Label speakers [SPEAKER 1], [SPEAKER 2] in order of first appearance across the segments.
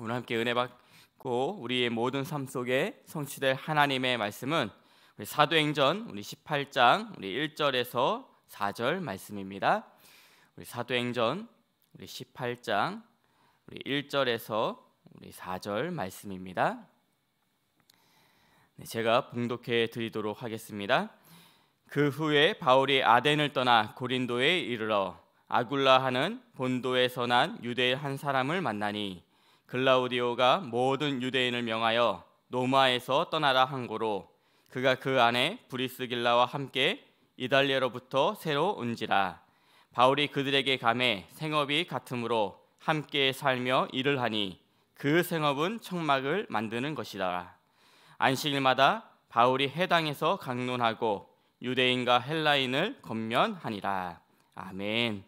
[SPEAKER 1] 오늘 함께 은혜 받고 우리의 모든 삶 속에 성취될 하나님의 말씀은 우리 사도행전 우리 18장 우리 1절에서 4절 말씀입니다. 우리 사도행전 우리 18장 우리 1절에서 우리 4절 말씀입니다. 네, 제가 봉독해 드리도록 하겠습니다. 그 후에 바울이 아덴을 떠나 고린도에 이르러 아굴라 하는 본도에서 난 유대의 한 사람을 만나니 글라우디오가 모든 유대인을 명하여 노마에서 떠나라 한고로 그가 그 안에 브리스길라와 함께 이달리아로부터 새로 온지라 바울이 그들에게 감해 생업이 같으므로 함께 살며 일을 하니 그 생업은 청막을 만드는 것이다. 안식일마다 바울이 해당에서 강론하고 유대인과 헬라인을 건면하니라. 아멘.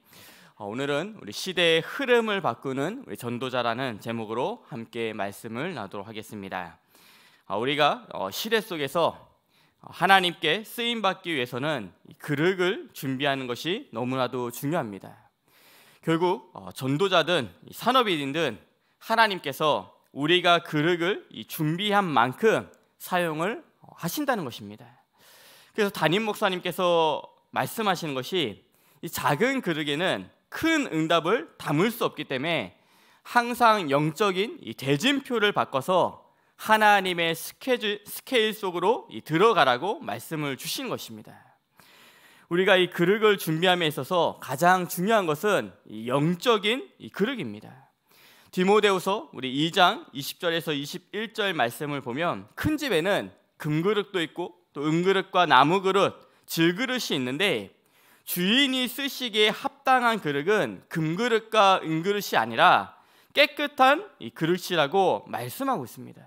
[SPEAKER 1] 어, 오늘은 우리 시대의 흐름을 바꾸는 우리 전도자라는 제목으로 함께 말씀을 나누도록 하겠습니다. 아, 우리가 어, 시대 속에서 어, 하나님께 쓰임 받기 위해서는 그릇을 준비하는 것이 너무나도 중요합니다. 결국 전도자든 산업인이든 하나님께서 우리가 그릇을 준비한 만큼 사용을 하신다는 것입니다. 그래서 담임 목사님께서 말씀하시는 것이 작은 그릇에는 큰 응답을 담을 수 없기 때문에 항상 영적인 이 대진표를 바꿔서 하나님의 스케줄, 스케일 속으로 들어가라고 말씀을 주신 것입니다. 우리가 이 그릇을 준비함에 있어서 가장 중요한 것은 이 영적인 이 그릇입니다. 디모데후서 우리 2장 20절에서 21절 말씀을 보면 큰 집에는 금그릇도 있고 또 은그릇과 나무그릇, 질그릇이 있는데 주인이 쓰시기에 합당한 그릇은 금그릇과 은그릇이 아니라 깨끗한 그릇이라고 말씀하고 있습니다.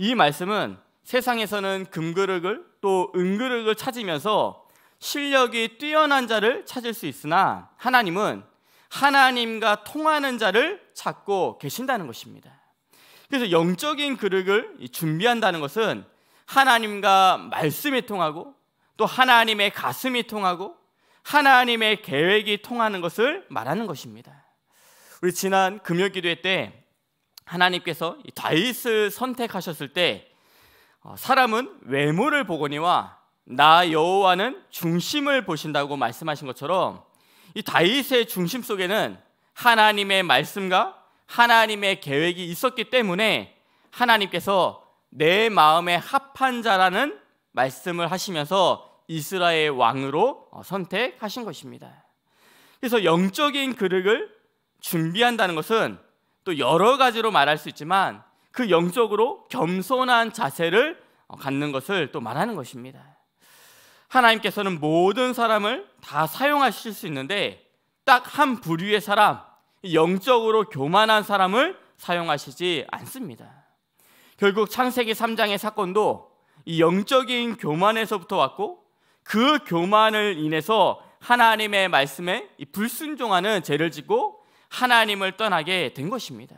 [SPEAKER 1] 이 말씀은 세상에서는 금그릇을 또 은그릇을 찾으면서 실력이 뛰어난 자를 찾을 수 있으나 하나님은 하나님과 통하는 자를 찾고 계신다는 것입니다. 그래서 영적인 그릇을 준비한다는 것은 하나님과 말씀이 통하고 또 하나님의 가슴이 통하고 하나님의 계획이 통하는 것을 말하는 것입니다. 우리 지난 금요 기도회 때 하나님께서 다윗을 선택하셨을 때 어, 사람은 외모를 보거니와 나 여호와는 중심을 보신다고 말씀하신 것처럼 이 다윗의 중심 속에는 하나님의 말씀과 하나님의 계획이 있었기 때문에 하나님께서 내 마음에 합한 자라는 말씀을 하시면서 이스라엘 왕으로 어, 선택하신 것입니다. 그래서 영적인 그릇을 준비한다는 것은 또 여러 가지로 말할 수 있지만 그 영적으로 겸손한 자세를 어, 갖는 것을 또 말하는 것입니다. 하나님께서는 모든 사람을 다 사용하실 수 있는데 딱 한 부류의 사람, 영적으로 교만한 사람을 사용하시지 않습니다. 결국 창세기 3장의 사건도 이 영적인 교만에서부터 왔고 그 교만을 인해서 하나님의 말씀에 불순종하는 죄를 짓고 하나님을 떠나게 된 것입니다.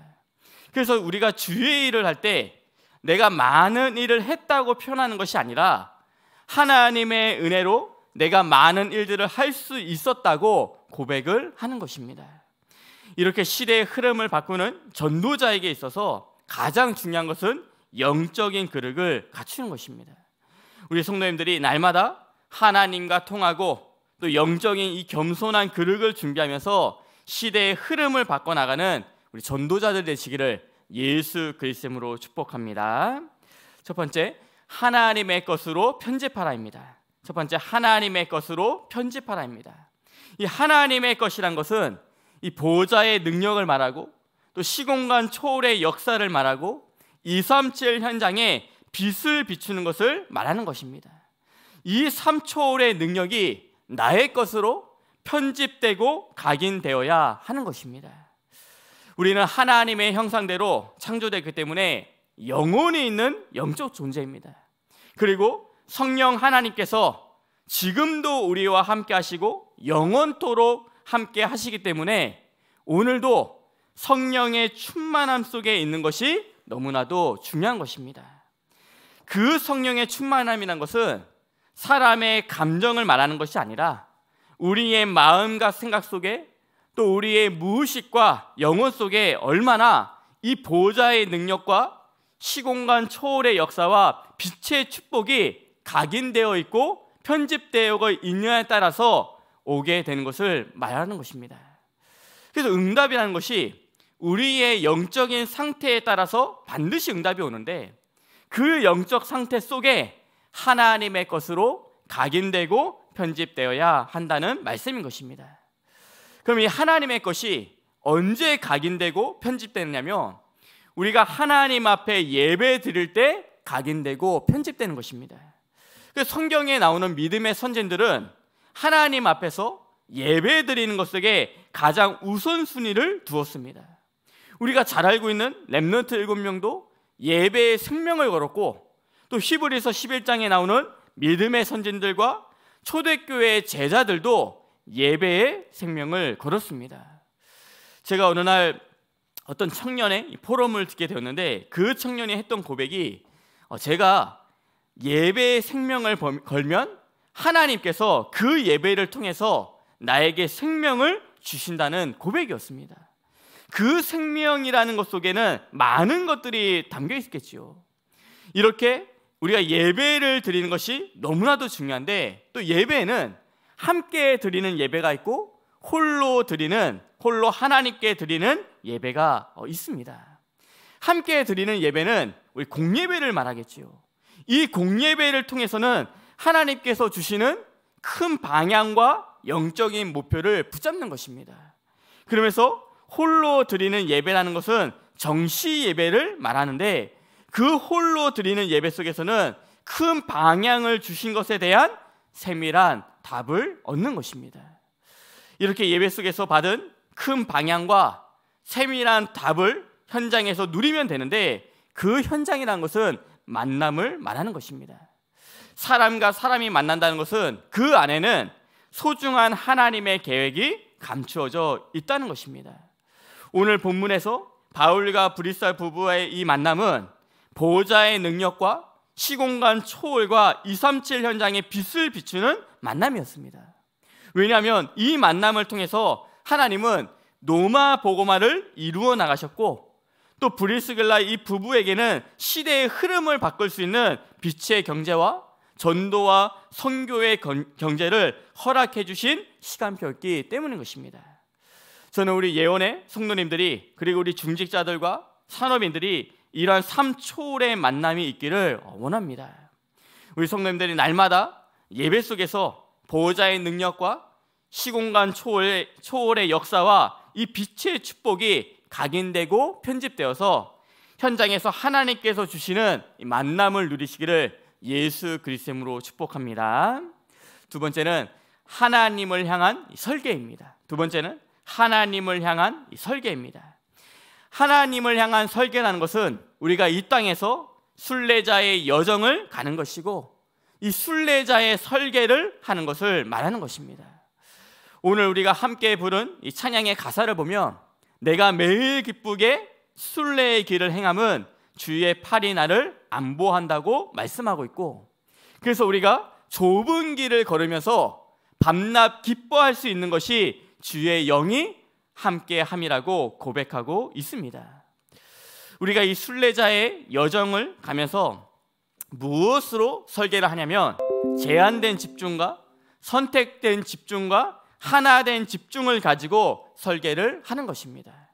[SPEAKER 1] 그래서 우리가 주의 일을 할 때 내가 많은 일을 했다고 표현하는 것이 아니라 하나님의 은혜로 내가 많은 일들을 할 수 있었다고 고백을 하는 것입니다. 이렇게 시대의 흐름을 바꾸는 전도자에게 있어서 가장 중요한 것은 영적인 그릇을 갖추는 것입니다. 우리 성도님들이 날마다 하나님과 통하고 또 영적인 이 겸손한 그릇을 준비하면서 시대의 흐름을 바꿔 나가는 우리 전도자들 되시기를 예수 그리스도로 축복합니다. 첫 번째 하나님의 것으로 편집하라입니다. 첫 번째 하나님의 것으로 편집하라입니다. 이 하나님의 것이란 것은 이 보좌의 능력을 말하고 또 시공간 초월의 역사를 말하고 237 현장에 빛을 비추는 것을 말하는 것입니다. 이 3초월의 능력이 나의 것으로 편집되고 각인되어야 하는 것입니다. 우리는 하나님의 형상대로 창조되기 때문에 영혼이 있는 영적 존재입니다. 그리고 성령 하나님께서 지금도 우리와 함께 하시고 영원토록 함께 하시기 때문에 오늘도 성령의 충만함 속에 있는 것이 너무나도 중요한 것입니다. 그 성령의 충만함이란 것은 사람의 감정을 말하는 것이 아니라 우리의 마음과 생각 속에 또 우리의 무의식과 영혼 속에 얼마나 이 보좌의 능력과 시공간 초월의 역사와 빛의 축복이 각인되어 있고 편집되어 있냐에 따라서 오게 되는 것을 말하는 것입니다. 그래서 응답이라는 것이 우리의 영적인 상태에 따라서 반드시 응답이 오는데 그 영적 상태 속에 하나님의 것으로 각인되고 편집되어야 한다는 말씀인 것입니다. 그럼 이 하나님의 것이 언제 각인되고 편집되느냐면 우리가 하나님 앞에 예배 드릴 때 각인되고 편집되는 것입니다. 그 성경에 나오는 믿음의 선진들은 하나님 앞에서 예배 드리는 것 속에 가장 우선순위를 두었습니다. 우리가 잘 알고 있는 렘넌트 7명도 예배의 생명을 걸었고 또 히브리서 11장에 나오는 믿음의 선진들과 초대교회의 제자들도 예배의 생명을 걸었습니다. 제가 어느 날 어떤 청년의 포럼을 듣게 되었는데 그 청년이 했던 고백이 어, 제가 예배의 생명을 걸면 하나님께서 그 예배를 통해서 나에게 생명을 주신다는 고백이었습니다. 그 생명이라는 것 속에는 많은 것들이 담겨 있겠지요. 이렇게 우리가 예배를 드리는 것이 너무나도 중요한데 또 예배는 함께 드리는 예배가 있고 홀로 드리는 홀로 하나님께 드리는 예배가 어, 있습니다. 함께 드리는 예배는 우리 공예배를 말하겠지요. 이 공예배를 통해서는 하나님께서 주시는 큰 방향과 영적인 목표를 붙잡는 것입니다. 그러면서 홀로 드리는 예배라는 것은 정시 예배를 말하는데 그 홀로 드리는 예배 속에서는 큰 방향을 주신 것에 대한 세밀한 답을 얻는 것입니다. 이렇게 예배 속에서 받은 큰 방향과 세밀한 답을 현장에서 누리면 되는데 그 현장이라는 것은 만남을 말하는 것입니다. 사람과 사람이 만난다는 것은 그 안에는 소중한 하나님의 계획이 감추어져 있다는 것입니다. 오늘 본문에서 바울과 브리살 부부의 이 만남은 보호자의 능력과 시공간 초월과 237 현장의 빛을 비추는 만남이었습니다. 왜냐하면 이 만남을 통해서 하나님은 노마 보고마를 이루어 나가셨고 또 브리스길라 이 부부에게는 시대의 흐름을 바꿀 수 있는 빛의 경제와 전도와 선교의 경제를 허락해 주신 시간표였기 때문인 것입니다. 저는 우리 예원의 성도님들이 그리고 우리 중직자들과 산업인들이 이러한 삼초월의 만남이 있기를 원합니다. 우리 성도님들이 날마다 예배 속에서 보호자의 능력과 시공간 초월, 초월의 역사와 이 빛의 축복이 각인되고 편집되어서 현장에서 하나님께서 주시는 만남을 누리시기를 예수 그리스도로 축복합니다. 두 번째는 하나님을 향한 설계입니다. 두 번째는 하나님을 향한 설계입니다. 하나님을 향한 설계라는 것은 우리가 이 땅에서 순례자의 여정을 가는 것이고 이 순례자의 설계를 하는 것을 말하는 것입니다. 오늘 우리가 함께 부른 이 찬양의 가사를 보면 내가 매일 기쁘게 순례의 길을 행함은 주의 팔이 나를 안보한다고 말씀하고 있고 그래서 우리가 좁은 길을 걸으면서 밤낮 기뻐할 수 있는 것이 주의 영이 함께 함이라고 고백하고 있습니다. 우리가 이 순례자의 여정을 가면서 무엇으로 설계를 하냐면 제한된 집중과 선택된 집중과 하나된 집중을 가지고 설계를 하는 것입니다.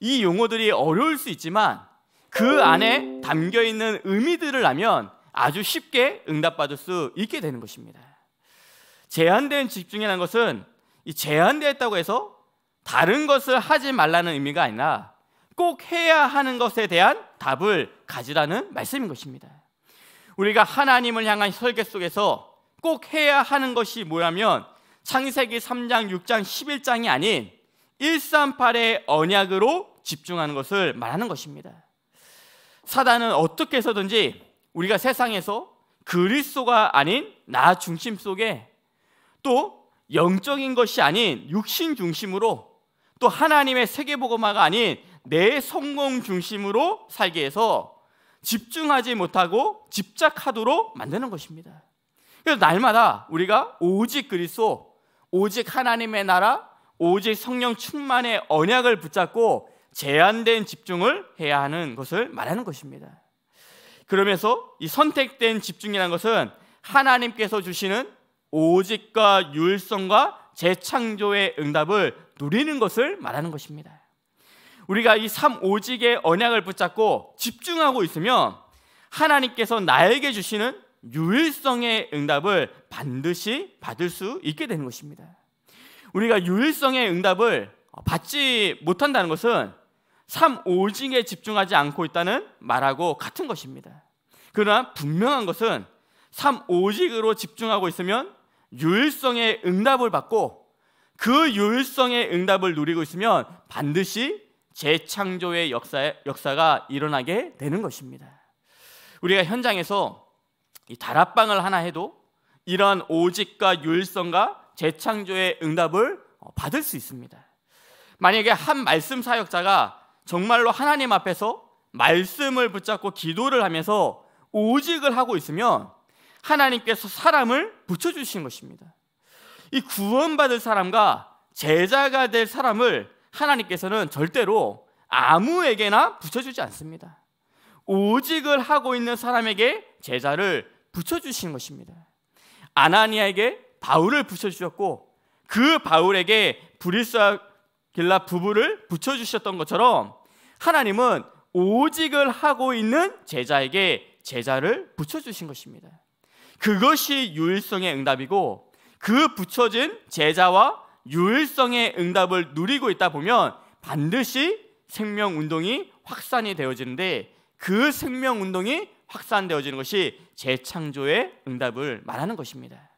[SPEAKER 1] 이 용어들이 어려울 수 있지만 그 안에 담겨 있는 의미들을 알면 아주 쉽게 응답받을 수 있게 되는 것입니다. 제한된 집중이라는 것은 제한되었다고 해서 다른 것을 하지 말라는 의미가 아니라 꼭 해야 하는 것에 대한 답을 가지라는 말씀인 것입니다. 우리가 하나님을 향한 설계 속에서 꼭 해야 하는 것이 뭐냐면 창세기 3장, 6장, 11장이 아닌 138의 언약으로 집중하는 것을 말하는 것입니다. 사단은 어떻게 해서든지 우리가 세상에서 그리스도가 아닌 나 중심 속에 또 영적인 것이 아닌 육신 중심으로 또 하나님의 세계보고마가 아닌 내 성공 중심으로 살게 해서 집중하지 못하고 집착하도록 만드는 것입니다. 그래서 날마다 우리가 오직 그리스도, 오직 하나님의 나라, 오직 성령 충만의 언약을 붙잡고 제한된 집중을 해야 하는 것을 말하는 것입니다. 그러면서 이 선택된 집중이라는 것은 하나님께서 주시는 오직과 유일성과 재창조의 응답을 누리는 것을 말하는 것입니다. 우리가 이삼 오직의 언약을 붙잡고 집중하고 있으면 하나님께서 나에게 주시는 유일성의 응답을 반드시 받을 수 있게 되는 것입니다. 우리가 유일성의 응답을 받지 못한다는 것은 삼 오직에 집중하지 않고 있다는 말하고 같은 것입니다. 그러나 분명한 것은 삼 오직으로 집중하고 있으면 유일성의 응답을 받고 그 유일성의 응답을 누리고 있으면 반드시 재창조의 역사 역사가 일어나게 되는 것입니다. 우리가 현장에서 이 다락방을 하나 해도 이러한 오직과 율성과 재창조의 응답을 어, 받을 수 있습니다. 만약에 한 말씀 사역자가 정말로 하나님 앞에서 말씀을 붙잡고 기도를 하면서 오직을 하고 있으면 하나님께서 사람을 붙여주신 것입니다. 이 구원받을 사람과 제자가 될 사람을 하나님께서는 절대로 아무에게나 붙여주지 않습니다. 오직을 하고 있는 사람에게 제자를 붙여주신 것입니다. 아나니아에게 바울을 붙여주셨고 그 바울에게 브리스와 길라 부부를 붙여주셨던 것처럼 하나님은 오직을 하고 있는 제자에게 제자를 붙여주신 것입니다. 그것이 유일성의 응답이고 그 붙여진 제자와 유일성의 응답을 누리고 있다 보면 반드시 생명 운동이 확산이 되어지는데 그 생명 운동이 확산되어지는 것이 재창조의 응답을 말하는 것입니다.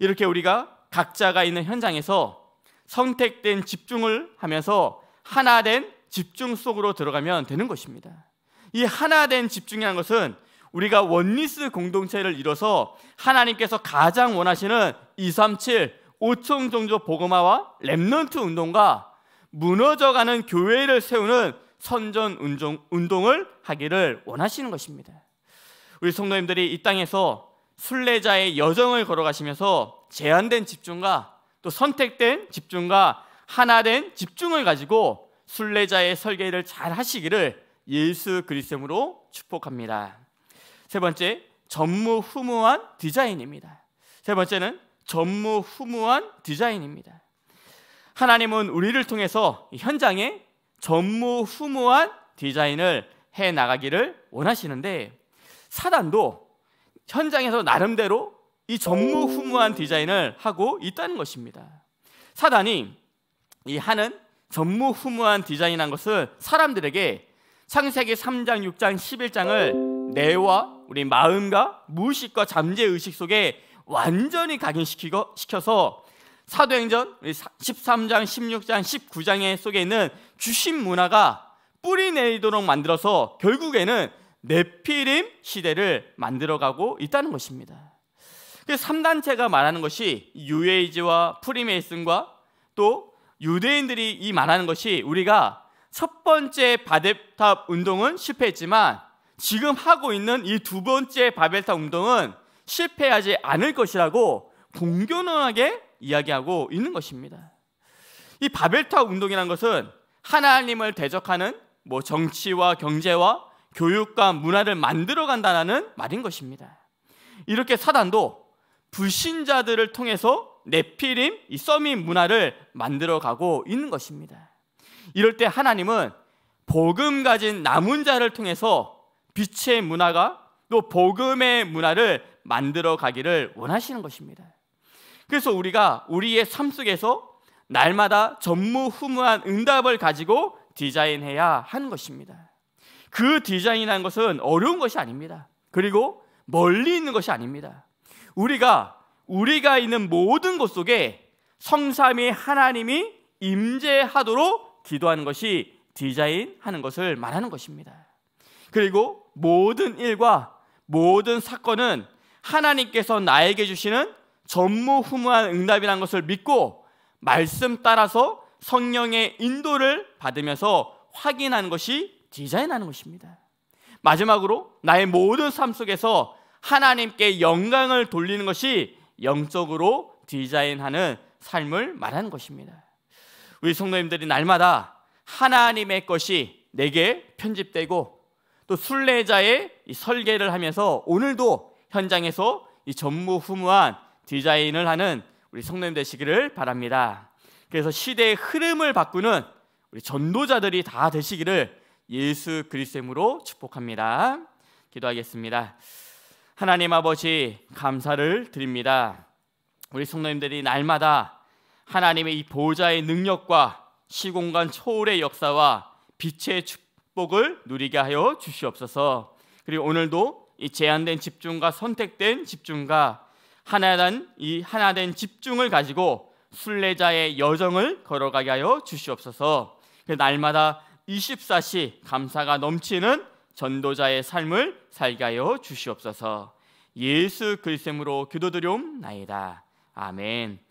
[SPEAKER 1] 이렇게 우리가 각자가 있는 현장에서 선택된 집중을 하면서 하나 된 집중 속으로 들어가면 되는 것입니다. 이 하나 된 집중이라는 것은 우리가 원리스 공동체를 이뤄서 하나님께서 가장 원하시는 237 5층 종도 복음화와 렘넌트 운동과 무너져가는 교회를 세우는 선전 운동, 을 하기를 원하시는 것입니다. 우리 성도님들이 이 땅에서 순례자의 여정을 걸어가시면서 제한된 집중과 또 선택된 집중과 하나된 집중을 가지고 순례자의 설계를 잘 하시기를 예수 그리스도로 축복합니다. 세 번째, 전무후무한 디자인입니다. 세 번째는 전무후무한 디자인입니다. 하나님은 우리를 통해서 현장에 전무후무한 디자인을 해 나가기를 원하시는데 사단도 현장에서 나름대로 이 전무후무한 디자인을 하고 있다는 것입니다. 사단이 이 하는 전무후무한 디자인한 것을 사람들에게 창세기 3장, 6장, 11장을 뇌와 우리 마음과 무의식과 잠재의식 속에 완전히 각인시키고 시켜서 사도행전 13장, 16장, 1 9장 속에 있는 주신 문화가 뿌리 내리도록 만들어서 결국에는 네피림 시대를 만들어가고 있다는 것입니다. 3단체가 그 말하는 것이 유에이지와 프리메이슨과 또 유대인들이 이 말하는 것이 우리가 첫 번째 바벨탑 운동은 실패했지만 지금 하고 있는 이 두 번째 바벨탑 운동은 실패하지 않을 것이라고 공교론하게 이야기하고 있는 것입니다. 이 바벨탑 운동이라 것은 하나님을 대적하는 뭐 정치와 경제와 교육과 문화를 만들어 간다는 말인 것입니다. 이렇게 사단도 불신자들을 통해서 네피림, 이 서민 문화를 만들어 가고 있는 것입니다. 이럴 때 하나님은 복음 가진 남은 자를 통해서 빛의 문화가 또 복음의 문화를 만들어 가기를 원하시는 것입니다. 그래서 우리가 우리의 삶 속에서 날마다 전무후무한 응답을 가지고 디자인해야 하는 것입니다. 그 디자인이라는 것은 어려운 것이 아닙니다. 그리고 멀리 있는 것이 아닙니다. 우리가 우리가 있는 모든 곳 속에 성삼위 하나님이 임재하도록 기도하는 것이 디자인하는 것을 말하는 것입니다. 그리고 모든 일과 모든 사건은 하나님께서 나에게 주시는 전무후무한 응답이란 것을 믿고 말씀 따라서 성령의 인도를 받으면서 확인하는 것이 디자인하는 것입니다. 마지막으로 나의 모든 삶 속에서 하나님께 영광을 돌리는 것이 영적으로 디자인하는 삶을 말하는 것입니다. 우리 성도님들이 날마다 하나님의 것이 내게 편집되고 또 순례자의 설계를 하면서 오늘도 현장에서 이 전무후무한 디자인을 하는 우리 성도님 되시기를 바랍니다. 그래서 시대의 흐름을 바꾸는 우리 전도자들이 다 되시기를 예수 그리스도로 축복합니다. 기도하겠습니다. 하나님 아버지 감사를 드립니다. 우리 성도님들이 날마다 하나님의 이 보좌의 능력과 시공간 초월의 역사와 빛의 축복을 누리게 하여 주시옵소서. 그리고 오늘도 이 제한된 집중과 선택된 집중과 하나란 이 하나된 집중을 가지고 순례자의 여정을 걸어가게 하여 주시옵소서. 그 날마다 24시 감사가 넘치는 전도자의 삶을 살게 하여 주시옵소서. 예수 그리스도로 기도드려옵나이다. 아멘.